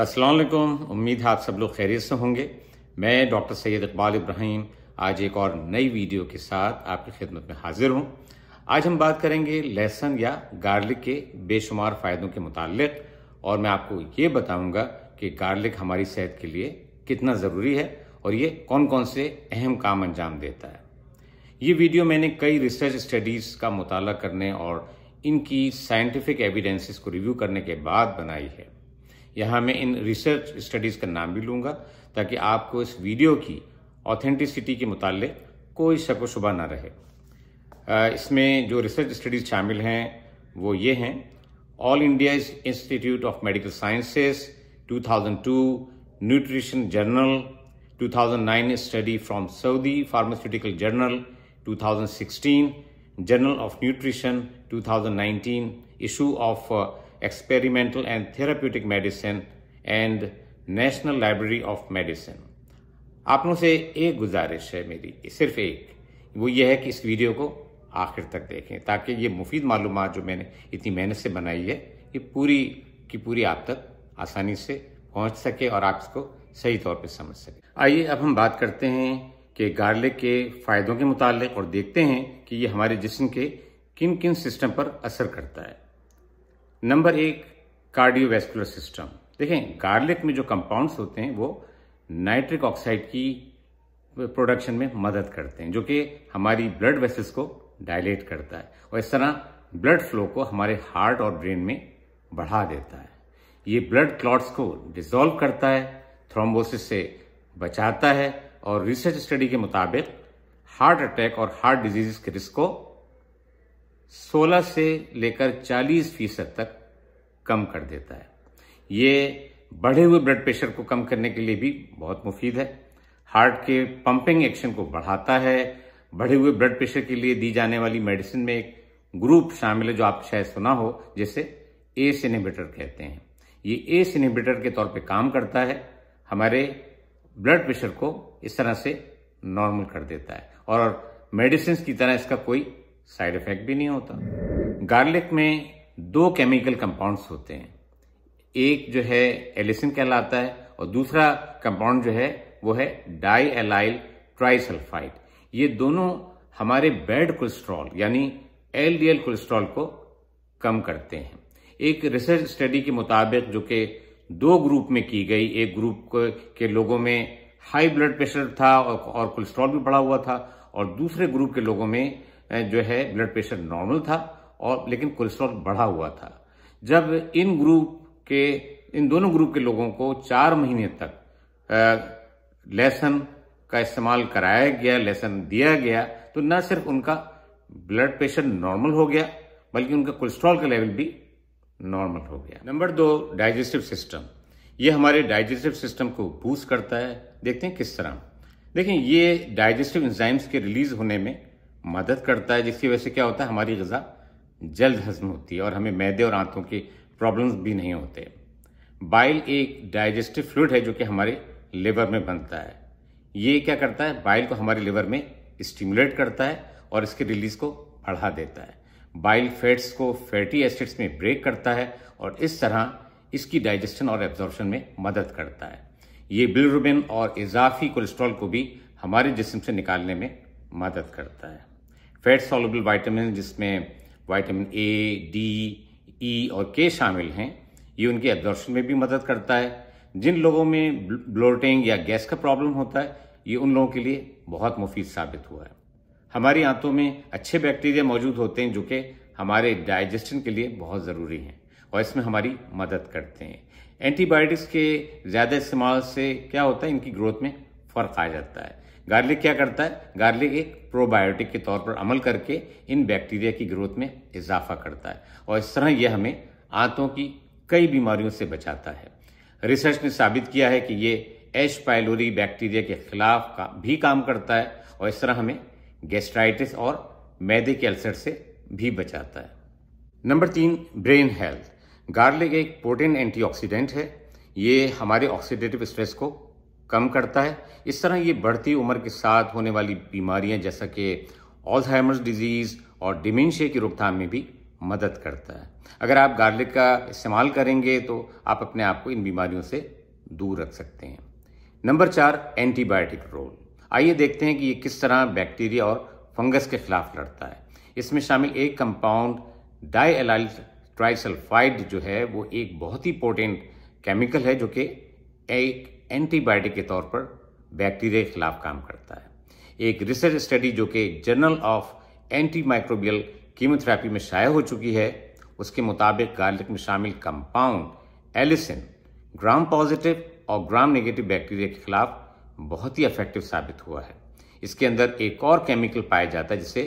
असलकुम उम्मीद है आप सब लोग खैरियत से होंगे मैं डॉक्टर सैयद इकबाल इब्राहिम आज एक और नई वीडियो के साथ आपकी खिदमत में हाजिर हूँ आज हम बात करेंगे लहसुन या गार्लिक के बेशुमार फ़ायदों के मुतालिक और मैं आपको ये बताऊँगा कि गार्लिक हमारी सेहत के लिए कितना ज़रूरी है और ये कौन कौन से अहम काम अंजाम देता है ये वीडियो मैंने कई रिसर्च स्टडीज़ का मुताल करने और इनकी साइंटिफिक एविडेंसेस को रिव्यू करने के बाद बनाई है यहाँ मैं इन रिसर्च स्टडीज़ का नाम भी लूँगा ताकि आपको इस वीडियो की ऑथेंटिसिटी के मुताले कोई शक व शुबा ना रहे इसमें जो रिसर्च स्टडीज़ शामिल हैं वो ये हैं all India institute of medical sciences 2002 nutrition journal 2009 study from Saudi pharmaceutical journal 2016, journal of nutrition 2019, issue of of uh, Experimental and Therapeutic Medicine and national library of medicine आप लोगों से एक गुजारिश है मेरी सिर्फ एक वो ये है कि इस वीडियो को आखिर तक देखें ताकि ये मुफीद मालूम जो मैंने इतनी मेहनत से बनाई है ये पूरी की पूरी आप तक आसानी से पहुंच सके और आप इसको सही तौर पर समझ सकें आइए अब हम बात करते हैं कि गार्लिक के फ़ायदों के मुतालिक और देखते हैं कि ये हमारे जिसम के किन किन सिस्टम पर असर करता है नंबर एक कार्डियोवेस्कुलर सिस्टम देखें गार्लिक में जो कंपाउंड्स होते हैं वो नाइट्रिक ऑक्साइड की प्रोडक्शन में मदद करते हैं जो कि हमारी ब्लड वेसल्स को डायलेट करता है और इस तरह ब्लड फ्लो को हमारे हार्ट और ब्रेन में बढ़ा देता है ये ब्लड क्लॉट्स को डिजोल्व करता है थ्रोम्बोसिस से बचाता है और रिसर्च स्टडी के मुताबिक हार्ट अटैक और हार्ट डिजीज के रिस्क को 16 से लेकर 40 फीसद तक कम कर देता है ये बढ़े हुए ब्लड प्रेशर को कम करने के लिए भी बहुत मुफीद है हार्ट के पंपिंग एक्शन को बढ़ाता है बढ़े हुए ब्लड प्रेशर के लिए दी जाने वाली मेडिसिन में एक ग्रुप शामिल है जो आप शायद सुना हो जिसे एस इनिबिटर कहते हैं ये एस इनिबिटर के तौर पे काम करता है हमारे ब्लड प्रेशर को इस तरह से नॉर्मल कर देता है और मेडिसिन की तरह इसका कोई साइड इफेक्ट भी नहीं होता गार्लिक में दो केमिकल कंपाउंड्स होते हैं एक जो है एलिसिन कहलाता है और दूसरा कंपाउंड जो है वो है डाई एलाइल ट्राइसल्फाइड ये दोनों हमारे बैड कोलेस्ट्रॉल यानी एलडीएल कोलेस्ट्रॉल को कम करते हैं एक रिसर्च स्टडी के मुताबिक जो कि दो ग्रुप में की गई एक ग्रुप के लोगों में हाई ब्लड प्रेशर था और, और कोलेस्ट्रॉल भी बढ़ा हुआ था और दूसरे ग्रुप के लोगों में जो है ब्लड प्रेशर नॉर्मल था और लेकिन कोलेस्ट्रॉल बढ़ा हुआ था जब इन ग्रुप के इन दोनों ग्रुप के लोगों को चार महीने तक लहसन का इस्तेमाल कराया गया लेसन दिया गया तो न सिर्फ उनका ब्लड प्रेशर नॉर्मल हो गया बल्कि उनका कोलेस्ट्रॉल का लेवल भी नॉर्मल हो गया नंबर दो डाइजेस्टिव सिस्टम ये हमारे डाइजेस्टिव सिस्टम को बूस्ट करता है देखते हैं किस तरह देखें ये डाइजेस्टिव एंजाइम्स के रिलीज होने में मदद करता है जिसकी वजह से क्या होता है हमारी गज़ा जल्द हजम होती है और हमें मैदे और आंतों की प्रॉब्लम्स भी नहीं होते बाइल एक डाइजेस्टिव फ्लूड है जो कि हमारे लिवर में बनता है ये क्या करता है बाइल को हमारे लिवर में स्टिमुलेट करता है और इसके रिलीज को बढ़ा देता है बाइल फैट्स को फैटी एसिड्स में ब्रेक करता है और इस तरह इसकी डाइजेशन और एब्जॉर्प्शन में मदद करता है ये बिलरुबिन और इजाफी कोलेस्ट्रॉल को भी हमारे जिसम से निकालने में मदद करता है फैट सॉलेबल वाइटामिन जिसमें वाइटामिन ए डी ई और के शामिल हैं ये उनके एब्जॉर्प्शन में भी मदद करता है जिन लोगों में ब्लोटिंग या गैस का प्रॉब्लम होता है ये उन लोगों के लिए बहुत मुफीद साबित हुआ है हमारी आंतों में अच्छे बैक्टीरिया मौजूद होते हैं जो कि हमारे डाइजेशन के लिए बहुत ज़रूरी हैं और इसमें हमारी मदद करते हैं एंटीबायोटिक्स के ज़्यादा इस्तेमाल से क्या होता है इनकी ग्रोथ में फ़र्क आ जाता है गार्लिक क्या करता है गार्लिक एक प्रोबायोटिक के तौर पर अमल करके इन बैक्टीरिया की ग्रोथ में इजाफा करता है और इस तरह यह हमें आंतों की कई बीमारियों से बचाता है रिसर्च ने साबित किया है कि ये एच पाइलोरी बैक्टीरिया के खिलाफ का भी काम करता है और इस तरह हमें गैस्ट्राइटिस और मैदे के अल्सर से भी बचाता है नंबर तीन ब्रेन हेल्थ गार्लिक एक प्रोटीन एंटीऑक्सीडेंट है ये हमारे ऑक्सीडेटिव स्ट्रेस को कम करता है इस तरह ये बढ़ती उम्र के साथ होने वाली बीमारियां जैसा कि ऑल्थाइमर्स डिजीज़ और डिमेंशिया की रोकथाम में भी मदद करता है अगर आप गार्लिक का इस्तेमाल करेंगे तो आप अपने आप को इन बीमारियों से दूर रख सकते हैं नंबर चार एंटीबायोटिक रोल आइए देखते हैं कि ये किस तरह बैक्टीरिया और फंगस के खिलाफ लड़ता है इसमें शामिल एक कंपाउंड डाई एलाइल ट्राइसल्फाइड जो है वो एक बहुत ही पोटेंट केमिकल है जो कि एक एंटीबायोटिक के तौर पर बैक्टीरिया के खिलाफ काम करता है एक रिसर्च स्टडी जो कि journal of antimicrobial chemotherapy में शाया हो चुकी है उसके मुताबिक गार्लिक में शामिल कंपाउंड एलिसिन ग्राम पॉजिटिव और ग्राम नेगेटिव बैक्टीरिया के खिलाफ बहुत ही इफेक्टिव साबित हुआ है इसके अंदर एक और केमिकल पाया जाता है जिसे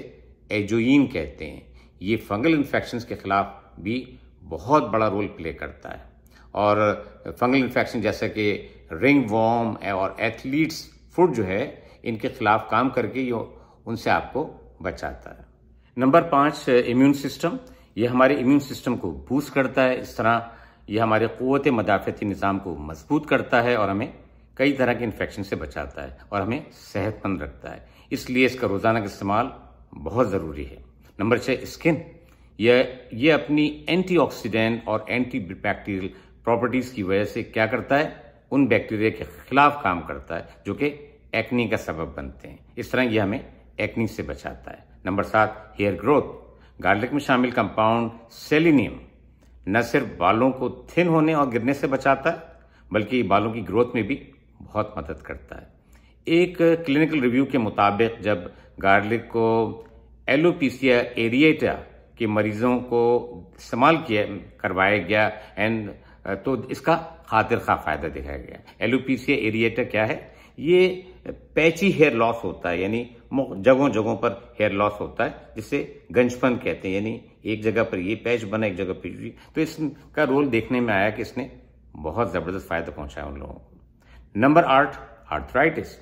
एजोइन कहते हैं ये फंगल इन्फेक्शन के खिलाफ भी बहुत बड़ा रोल प्ले करता है और फंगल इन्फेक्शन जैसा कि रिंग वॉम और एथलीट्स फूड जो है इनके खिलाफ काम करके ये उनसे आपको बचाता है नंबर पाँच इम्यून सिस्टम ये हमारे इम्यून सिस्टम को बूस्ट करता है इस तरह यह हमारे क़वत मदाफ़ती निज़ाम को मजबूत करता है और हमें कई तरह के इन्फेक्शन से बचाता है और हमें सेहतमंद रखता है इसलिए इसका रोज़ाना का इस्तेमाल बहुत ज़रूरी है नंबर छः स्किन यह ये अपनी एंटीऑक्सीडेंट और एंटी बैक्टीरियल प्रॉपर्टीज़ की वजह से क्या करता है उन बैक्टीरिया के खिलाफ काम करता है जो कि एक्नी का सबब बनते हैं इस तरह यह हमें एक्नी से बचाता है नंबर सात हेयर ग्रोथ गार्लिक में शामिल कंपाउंड सेलिनियम न सिर्फ बालों को थिन होने और गिरने से बचाता है बल्कि बालों की ग्रोथ में भी बहुत मदद करता है एक क्लिनिकल रिव्यू के मुताबिक जब गार्लिक को एलोपीसिया एरिएटा के मरीजों को इस्तेमाल किया करवाया गया एंड तो इसका खातिर खा फायदा दिखाया गया एलोपीसिया एरिएटा क्या है ये पैची हेयर लॉस होता है यानी जगहों जगहों पर हेयर लॉस होता है जिसे गंजपन कहते हैं यानी एक जगह पर ये पैच बना एक जगह पर तो इसका रोल देखने में आया कि इसने बहुत ज़बरदस्त फायदा पहुंचाया उन लोगों को नंबर आठ आर्थराइटिस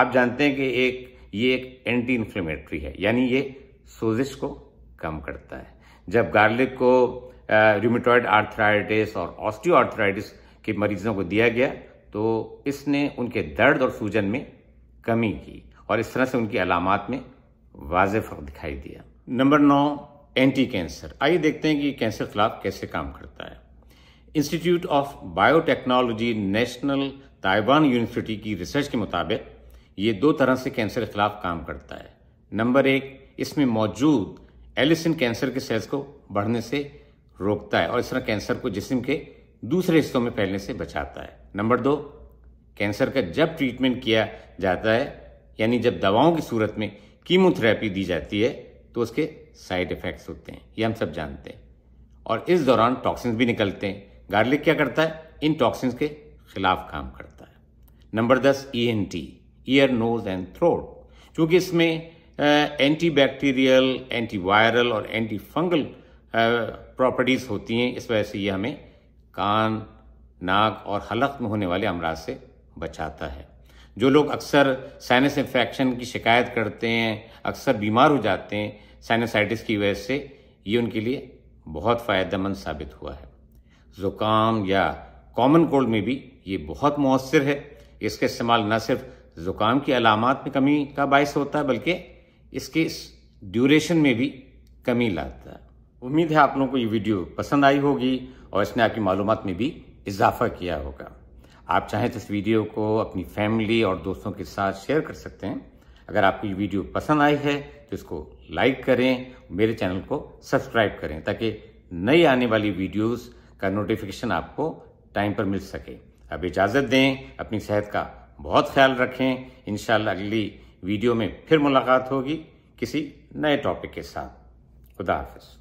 आप जानते हैं कि एक ये एक एंटी इन्फ्लेमेटरी है यानी ये सोजिश को कम करता है जब गार्लिक को रूमेटॉयड आर्थराइटिस और ऑस्टियोआर्थराइटिस के मरीजों को दिया गया तो इसने उनके दर्द और सूजन में कमी की और इस तरह से उनकी अलामत में वाज फर्क दिखाई दिया नंबर नौ एंटी कैंसर आइए देखते हैं कि कैंसर खिलाफ कैसे काम करता है Institute of Biotechnology National Taiwan University की रिसर्च के मुताबिक ये दो तरह से कैंसर के खिलाफ काम करता है नंबर एक इसमें मौजूद एलिसिन कैंसर के सेल्स को बढ़ने से रोकता है और इस तरह कैंसर को जिसम के दूसरे हिस्सों में फैलने से बचाता है नंबर दो कैंसर का जब ट्रीटमेंट किया जाता है यानी जब दवाओं की सूरत में कीमोथेरेपी दी जाती है तो उसके साइड इफ़ेक्ट्स होते हैं ये हम सब जानते हैं और इस दौरान टॉक्सिन्स भी निकलते हैं गार्लिक क्या करता है इन टॉक्सिन्स के खिलाफ काम करता है नंबर दस E N T ear nose and throat क्योंकि इसमें एंटीबैक्टीरियल एंटीवायरल और एंटी फंगल प्रॉपर्टीज़ होती हैं इस वजह से ये हमें कान नाक और हलक में होने वाले अमराज से बचाता है जो लोग अक्सर साइनस इन्फेक्शन की शिकायत करते हैं अक्सर बीमार हो जाते हैं साइनसाइटिस की वजह से ये उनके लिए बहुत फ़ायदेमंद साबित हुआ है ज़ुकाम या कॉमन कोल्ड में भी ये बहुत मौसर है इसका इस्तेमाल न सिर्फ ज़ुकाम की अलामत में कमी का बायस होता है बल्कि इसके इस ड्यूरेशन में भी कमी लाता है उम्मीद है आप लोगों को ये वीडियो पसंद आई होगी और इसने आपकी मालूम में भी इजाफा किया होगा आप चाहें तो इस वीडियो को अपनी फैमिली और दोस्तों के साथ शेयर कर सकते हैं अगर आपको ये वीडियो पसंद आई है तो इसको लाइक करें मेरे चैनल को सब्सक्राइब करें ताकि नई आने वाली वीडियोस का नोटिफिकेशन आपको टाइम पर मिल सके अब इजाज़त दें अपनी सेहत का बहुत ख्याल रखें इन अगली वीडियो में फिर मुलाकात होगी किसी नए टॉपिक के साथ खुदा हाफिज़